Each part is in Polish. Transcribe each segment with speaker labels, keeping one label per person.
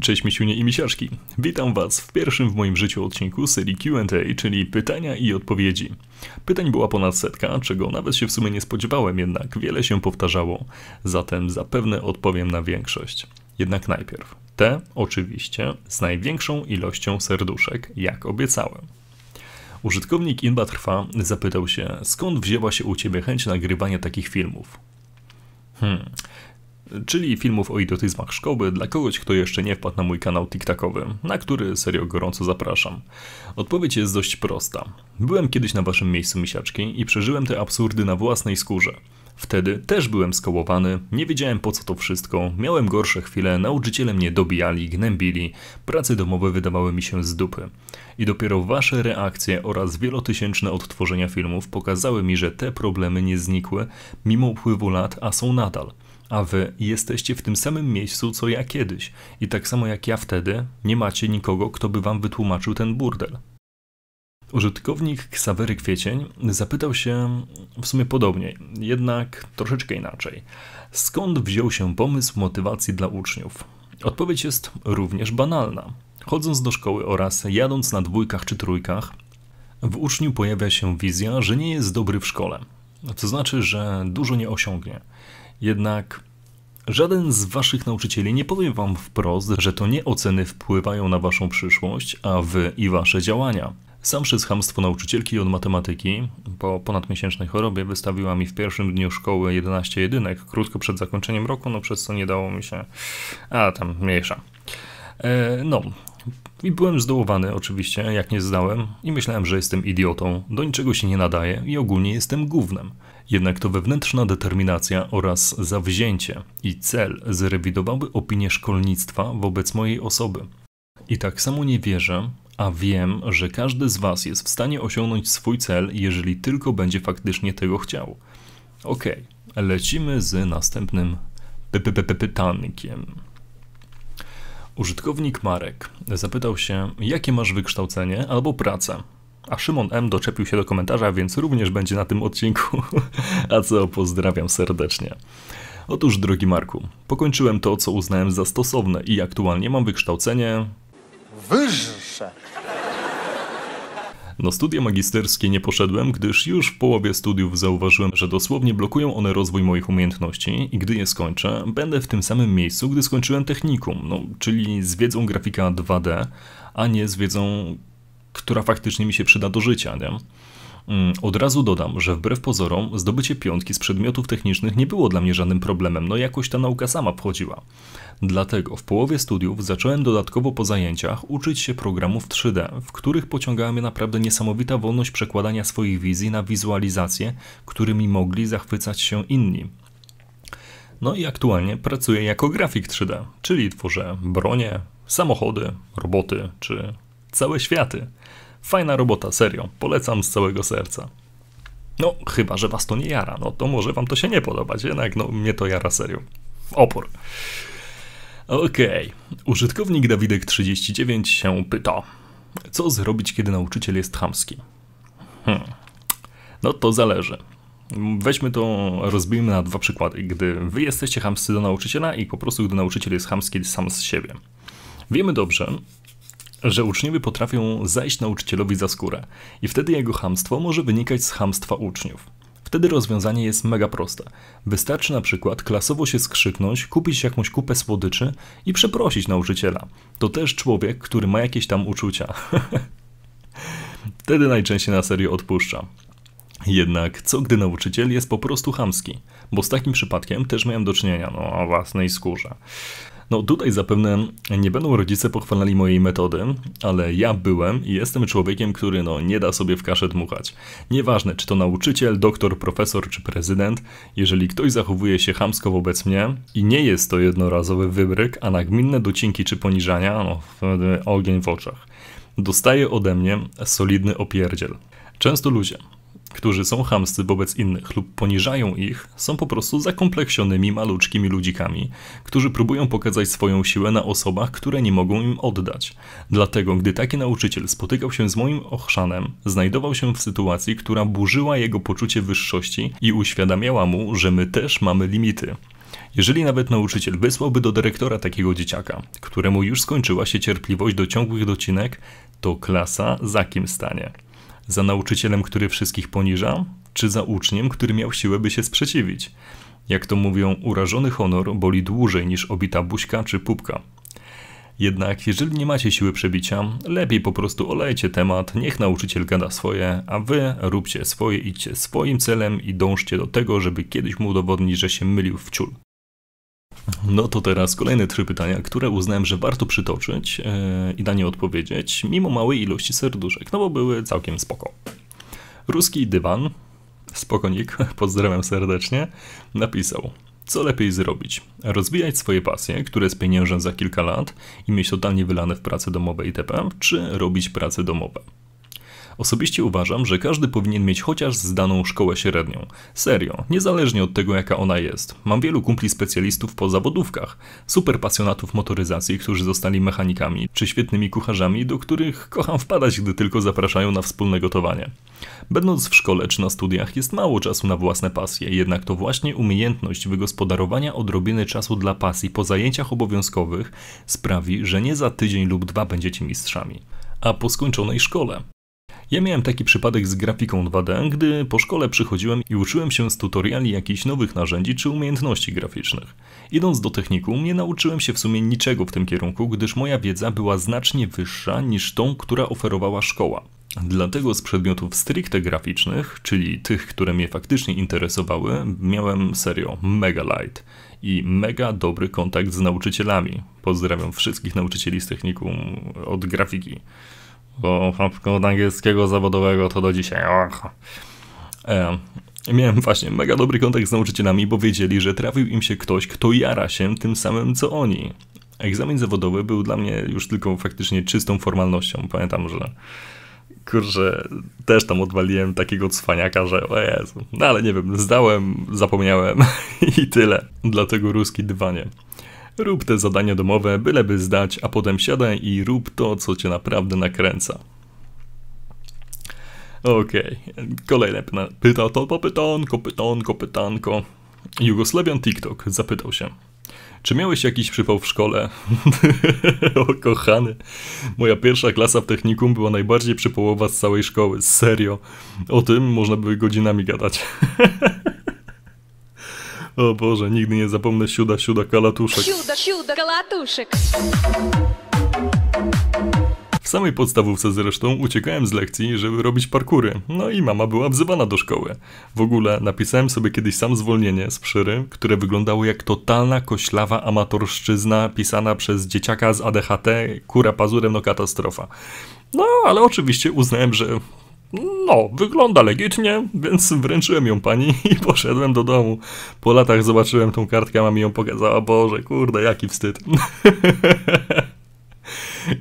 Speaker 1: Cześć misiunie i misiaczki. Witam was w pierwszym w moim życiu odcinku serii Q&A, czyli pytania i odpowiedzi. Pytań była ponad setka, czego nawet się w sumie nie spodziewałem, jednak wiele się powtarzało. Zatem zapewne odpowiem na większość. Jednak najpierw. Te, oczywiście, z największą ilością serduszek, jak obiecałem. Użytkownik Inba Trwa zapytał się, skąd wzięła się u Ciebie chęć nagrywania takich filmów? Hmm, czyli filmów o idiotyzmach szkoły dla kogoś, kto jeszcze nie wpadł na mój kanał TikTokowy, na który serio gorąco zapraszam. Odpowiedź jest dość prosta. Byłem kiedyś na waszym miejscu misiaczki i przeżyłem te absurdy na własnej skórze. Wtedy też byłem skołowany, nie wiedziałem po co to wszystko, miałem gorsze chwile, nauczyciele mnie dobijali, gnębili, prace domowe wydawały mi się z dupy. I dopiero wasze reakcje oraz wielotysięczne odtworzenia filmów pokazały mi, że te problemy nie znikły mimo upływu lat, a są nadal – a wy jesteście w tym samym miejscu co ja kiedyś i tak samo jak ja wtedy, nie macie nikogo, kto by wam wytłumaczył ten burdel. Użytkownik Ksawery Kwiecień zapytał się w sumie podobnie, jednak troszeczkę inaczej. Skąd wziął się pomysł motywacji dla uczniów? Odpowiedź jest również banalna. Chodząc do szkoły oraz jadąc na dwójkach czy trójkach, w uczniu pojawia się wizja, że nie jest dobry w szkole. To znaczy, że dużo nie osiągnie. Jednak Żaden z waszych nauczycieli nie powie wam wprost, że to nie oceny wpływają na waszą przyszłość, a wy i wasze działania. Sam przez hamstwo nauczycielki od matematyki po ponadmiesięcznej chorobie wystawiła mi w pierwszym dniu szkoły 11 jedynek, krótko przed zakończeniem roku, no przez co nie dało mi się... A, tam, mniejsza. E, no, i byłem zdołowany oczywiście, jak nie zdałem, i myślałem, że jestem idiotą, do niczego się nie nadaję i ogólnie jestem głównym. Jednak to wewnętrzna determinacja oraz zawzięcie i cel zrewidowały opinię szkolnictwa wobec mojej osoby. I tak samo nie wierzę, a wiem, że każdy z Was jest w stanie osiągnąć swój cel, jeżeli tylko będzie faktycznie tego chciał. Okej, okay, lecimy z następnym pytankiem. Użytkownik Marek zapytał się, jakie masz wykształcenie albo pracę. A Szymon M doczepił się do komentarza, więc również będzie na tym odcinku. A co pozdrawiam serdecznie. Otóż, drogi Marku, pokończyłem to, co uznałem za stosowne i aktualnie mam wykształcenie. Wyższe no studia magisterskie nie poszedłem, gdyż już w połowie studiów zauważyłem, że dosłownie blokują one rozwój moich umiejętności i gdy je skończę, będę w tym samym miejscu, gdy skończyłem technikum, no, czyli z wiedzą grafika 2D, a nie z wiedzą, która faktycznie mi się przyda do życia, nie? Mm, od razu dodam, że wbrew pozorom zdobycie piątki z przedmiotów technicznych nie było dla mnie żadnym problemem, no jakoś ta nauka sama wchodziła. Dlatego w połowie studiów zacząłem dodatkowo po zajęciach uczyć się programów 3D, w których pociągała mnie naprawdę niesamowita wolność przekładania swoich wizji na wizualizacje, którymi mogli zachwycać się inni. No i aktualnie pracuję jako grafik 3D, czyli tworzę bronie, samochody, roboty czy całe światy. Fajna robota, serio. Polecam z całego serca. No, chyba, że was to nie jara, no to może wam to się nie podobać, jednak no, mnie to jara serio. Opór. Okej. Okay. Użytkownik Dawidek39 się pyta. Co zrobić, kiedy nauczyciel jest chamski? Hmm. No to zależy. Weźmy to, rozbijmy na dwa przykłady. Gdy wy jesteście chamscy do nauczyciela i po prostu gdy nauczyciel jest chamski sam z siebie. Wiemy dobrze, że uczniowie potrafią zajść nauczycielowi za skórę i wtedy jego hamstwo może wynikać z hamstwa uczniów. Wtedy rozwiązanie jest mega proste. Wystarczy na przykład klasowo się skrzyknąć, kupić jakąś kupę słodyczy i przeprosić nauczyciela. To też człowiek, który ma jakieś tam uczucia. Wtedy najczęściej na serio odpuszcza. Jednak co gdy nauczyciel jest po prostu chamski? Bo z takim przypadkiem też miałem do czynienia, no o własnej skórze. No tutaj zapewne nie będą rodzice pochwalali mojej metody, ale ja byłem i jestem człowiekiem, który no nie da sobie w kaszę dmuchać. Nieważne, czy to nauczyciel, doktor, profesor czy prezydent, jeżeli ktoś zachowuje się chamsko wobec mnie i nie jest to jednorazowy wybryk, a nagminne docinki czy poniżania, no ogień w oczach. Dostaje ode mnie solidny opierdziel. Często ludzie, którzy są chamscy wobec innych lub poniżają ich, są po prostu zakompleksionymi maluczkimi ludzikami, którzy próbują pokazać swoją siłę na osobach, które nie mogą im oddać. Dlatego, gdy taki nauczyciel spotykał się z moim ochrzanem, znajdował się w sytuacji, która burzyła jego poczucie wyższości i uświadamiała mu, że my też mamy limity. Jeżeli nawet nauczyciel wysłałby do dyrektora takiego dzieciaka, któremu już skończyła się cierpliwość do ciągłych docinek, to klasa za kim stanie. Za nauczycielem, który wszystkich poniża? Czy za uczniem, który miał siłę, by się sprzeciwić? Jak to mówią, urażony honor boli dłużej niż obita buźka czy pupka. Jednak jeżeli nie macie siły przebicia, lepiej po prostu olejcie temat, niech nauczyciel gada swoje, a wy róbcie swoje, idźcie swoim celem i dążcie do tego, żeby kiedyś mu udowodnić, że się mylił w ciul. No to teraz kolejne trzy pytania, które uznałem, że warto przytoczyć e, i na nie odpowiedzieć, mimo małej ilości serduszek, no bo były całkiem spoko. Ruski dywan, spokojnik, pozdrawiam serdecznie, napisał co lepiej zrobić? Rozwijać swoje pasje, które spieniężę za kilka lat i mieć totalnie wylane w pracy domowe itp., czy robić prace domowe? Osobiście uważam, że każdy powinien mieć chociaż zdaną szkołę średnią. Serio, niezależnie od tego jaka ona jest. Mam wielu kumpli specjalistów po zawodówkach, super pasjonatów motoryzacji, którzy zostali mechanikami, czy świetnymi kucharzami, do których kocham wpadać, gdy tylko zapraszają na wspólne gotowanie. Będąc w szkole czy na studiach jest mało czasu na własne pasje, jednak to właśnie umiejętność wygospodarowania odrobiny czasu dla pasji po zajęciach obowiązkowych sprawi, że nie za tydzień lub dwa będziecie mistrzami. A po skończonej szkole ja miałem taki przypadek z grafiką 2D, gdy po szkole przychodziłem i uczyłem się z tutoriali jakichś nowych narzędzi czy umiejętności graficznych. Idąc do technikum, nie nauczyłem się w sumie niczego w tym kierunku, gdyż moja wiedza była znacznie wyższa niż tą, która oferowała szkoła. Dlatego z przedmiotów stricte graficznych, czyli tych, które mnie faktycznie interesowały, miałem serio mega light i mega dobry kontakt z nauczycielami. Pozdrawiam wszystkich nauczycieli z technikum od grafiki bo na przykład od angielskiego zawodowego to do dzisiaj. miałem właśnie mega dobry kontakt z nauczycielami, bo wiedzieli, że trafił im się ktoś, kto jara się tym samym co oni. Egzamin zawodowy był dla mnie już tylko faktycznie czystą formalnością. Pamiętam, że kurczę, też tam odwaliłem takiego cwaniaka, że o Jezu, no ale nie wiem, zdałem, zapomniałem i tyle. Dlatego ruski dwanie. Rób te zadania domowe, byleby zdać, a potem siadaj i rób to, co cię naprawdę nakręca. Okej, okay. kolejne pyta to pytanko, pytanko, pytanko. Jugosławian TikTok zapytał się. Czy miałeś jakiś przypał w szkole? o kochany. Moja pierwsza klasa w technikum była najbardziej przypołowa z całej szkoły. Serio. O tym można by godzinami gadać. O Boże, nigdy nie zapomnę siuda, siuda, kalatuszek. Siuda, siuda, kalatuszek. W samej podstawówce zresztą uciekałem z lekcji, żeby robić parkury, no i mama była wzywana do szkoły. W ogóle napisałem sobie kiedyś sam zwolnienie z przyry, które wyglądało jak totalna koślawa amatorszczyzna pisana przez dzieciaka z ADHD, kura pazurem no katastrofa. No, ale oczywiście uznałem, że no, wygląda legitnie, więc wręczyłem ją pani i poszedłem do domu. Po latach zobaczyłem tą kartkę, mama mi ją pokazała. Boże, kurde, jaki wstyd.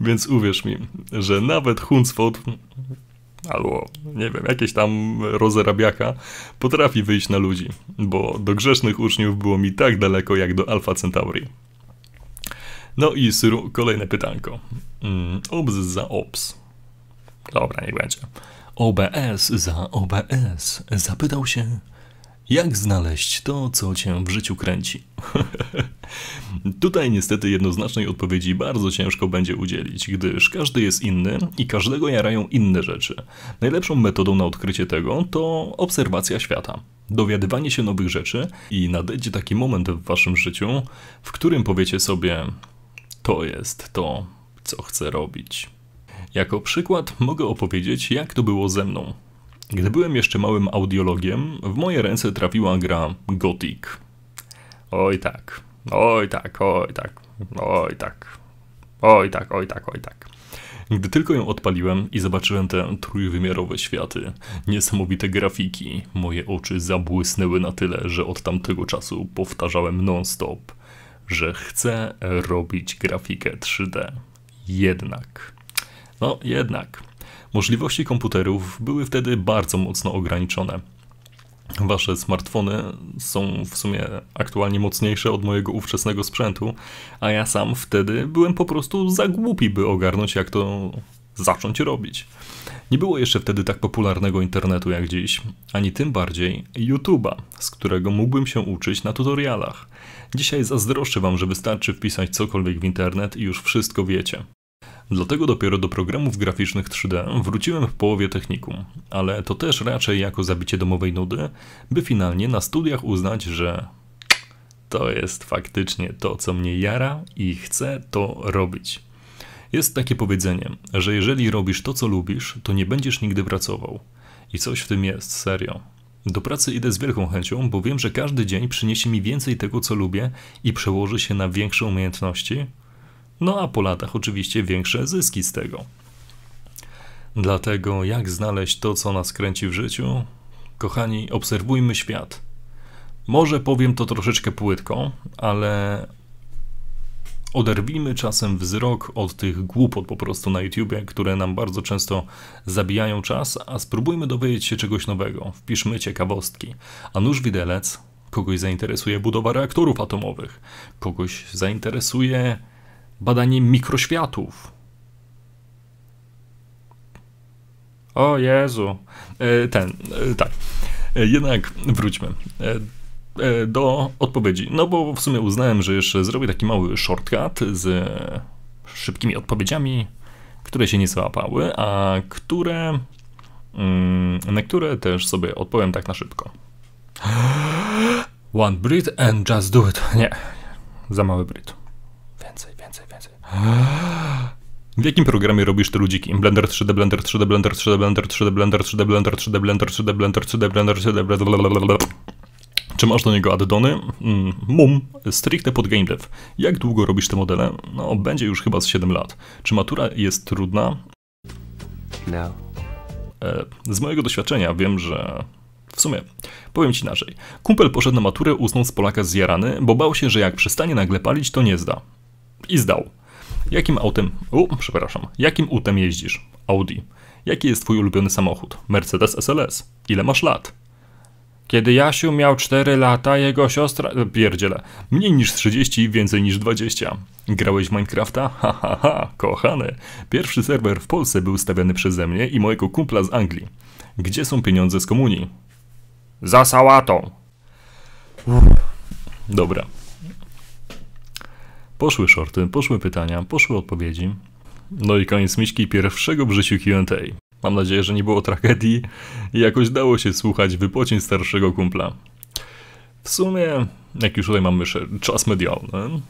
Speaker 1: więc uwierz mi, że nawet Hunsfot, albo nie wiem, jakieś tam rozerabiaka, potrafi wyjść na ludzi, bo do grzesznych uczniów było mi tak daleko jak do Alfa Centauri. No i Syru, kolejne pytanko. Mm, obs za obs. Dobra, niech będzie. OBS za OBS zapytał się, jak znaleźć to, co cię w życiu kręci? Tutaj niestety jednoznacznej odpowiedzi bardzo ciężko będzie udzielić, gdyż każdy jest inny i każdego jarają inne rzeczy. Najlepszą metodą na odkrycie tego to obserwacja świata, dowiadywanie się nowych rzeczy i nadejdzie taki moment w waszym życiu, w którym powiecie sobie: To jest to, co chcę robić. Jako przykład mogę opowiedzieć, jak to było ze mną. Gdy byłem jeszcze małym audiologiem, w moje ręce trafiła gra Gothic. Oj tak, oj tak, oj tak, oj tak, oj tak, oj tak, oj tak. Gdy tylko ją odpaliłem i zobaczyłem te trójwymiarowe światy, niesamowite grafiki, moje oczy zabłysnęły na tyle, że od tamtego czasu powtarzałem non-stop, że chcę robić grafikę 3D. Jednak no jednak, możliwości komputerów były wtedy bardzo mocno ograniczone. Wasze smartfony są w sumie aktualnie mocniejsze od mojego ówczesnego sprzętu, a ja sam wtedy byłem po prostu za głupi, by ogarnąć, jak to zacząć robić. Nie było jeszcze wtedy tak popularnego internetu jak dziś, ani tym bardziej YouTube'a, z którego mógłbym się uczyć na tutorialach. Dzisiaj zazdroszczę wam, że wystarczy wpisać cokolwiek w internet i już wszystko wiecie. Dlatego dopiero do programów graficznych 3D wróciłem w połowie technikum, ale to też raczej jako zabicie domowej nudy, by finalnie na studiach uznać, że to jest faktycznie to, co mnie jara i chcę to robić. Jest takie powiedzenie, że jeżeli robisz to, co lubisz, to nie będziesz nigdy pracował. I coś w tym jest, serio. Do pracy idę z wielką chęcią, bo wiem, że każdy dzień przyniesie mi więcej tego, co lubię i przełoży się na większe umiejętności, no a po latach oczywiście większe zyski z tego. Dlatego jak znaleźć to, co nas kręci w życiu? Kochani, obserwujmy świat. Może powiem to troszeczkę płytko, ale oderwijmy czasem wzrok od tych głupot po prostu na YouTubie, które nam bardzo często zabijają czas, a spróbujmy dowiedzieć się czegoś nowego. Wpiszmy ciekawostki. A nóż widelec kogoś zainteresuje budowa reaktorów atomowych, kogoś zainteresuje badanie mikroświatów. O Jezu. E, ten, e, tak. E, jednak wróćmy do odpowiedzi. No bo w sumie uznałem, że jeszcze zrobię taki mały shortcut z szybkimi odpowiedziami, które się nie złapały, a które mm, na które też sobie odpowiem tak na szybko. One breathe and just do it. Nie, za mały bryt. W jakim programie robisz te ludziki? Blender 3D, Blender 3D, Blender 3D, Blender 3D, Blender 3D, Blender 3D, Blender 3D, Blender 3D, Blender 3D, Blender 3D, Czy masz do niego addony? Mum, stricte pod game dev. Jak długo robisz te modele? No, będzie już chyba z 7 lat. Czy matura jest trudna? No. Z mojego doświadczenia wiem, że w sumie, powiem ci inaczej. Kumpel poszedł na maturę usnął z Polaka zjarany, bo bał się, że jak przestanie nagle palić, to nie zda. I zdał. Jakim autem, u, przepraszam, jakim utem jeździsz? Audi. Jaki jest twój ulubiony samochód? Mercedes SLS. Ile masz lat? Kiedy Jasiu miał 4 lata, jego siostra... E, pierdziele. Mniej niż 30 i więcej niż 20. Grałeś w Minecrafta? Ha, ha, ha, kochany. Pierwszy serwer w Polsce był stawiany przeze mnie i mojego kumpla z Anglii. Gdzie są pieniądze z komunii? Za sałatą. Dobra. Poszły shorty, poszły pytania, poszły odpowiedzi. No i koniec miśki pierwszego w życiu Q&A. Mam nadzieję, że nie było tragedii i jakoś dało się słuchać wypocień starszego kumpla. W sumie, jak już tutaj mamy czas medialny.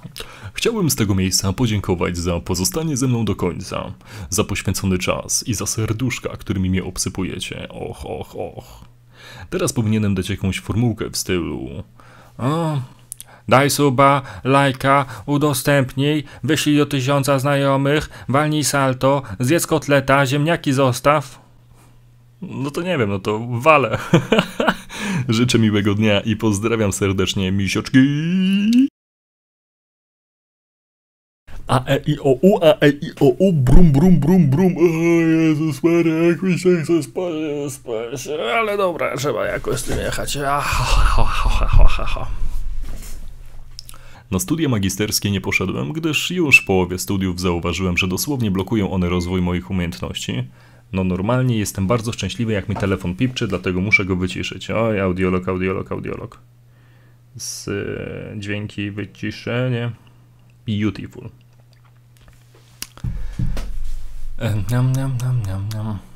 Speaker 1: Chciałbym z tego miejsca podziękować za pozostanie ze mną do końca, za poświęcony czas i za serduszka, którymi mnie obsypujecie. Och, och, och. Teraz powinienem dać jakąś formułkę w stylu... A, Daj suba, lajka, udostępnij, wyślij do tysiąca znajomych, walnij salto, zjedz kotleta, ziemniaki zostaw. No to nie wiem, no to wale. Życzę miłego dnia i pozdrawiam serdecznie misioczki. A e i o u, a e i o u, brum brum brum brum. O Jezus Maria, jak mi się chce spać, spać. Ale dobra, trzeba jakoś z tym jechać. Na studia magisterskie nie poszedłem, gdyż już w połowie studiów zauważyłem, że dosłownie blokują one rozwój moich umiejętności. No normalnie jestem bardzo szczęśliwy, jak mi telefon pipczy, dlatego muszę go wyciszyć. Oj, audiolog, audiolog, audiolog. Z y, dźwięki wyciszenie. Beautiful. Nam, nam, nam, nam, nam.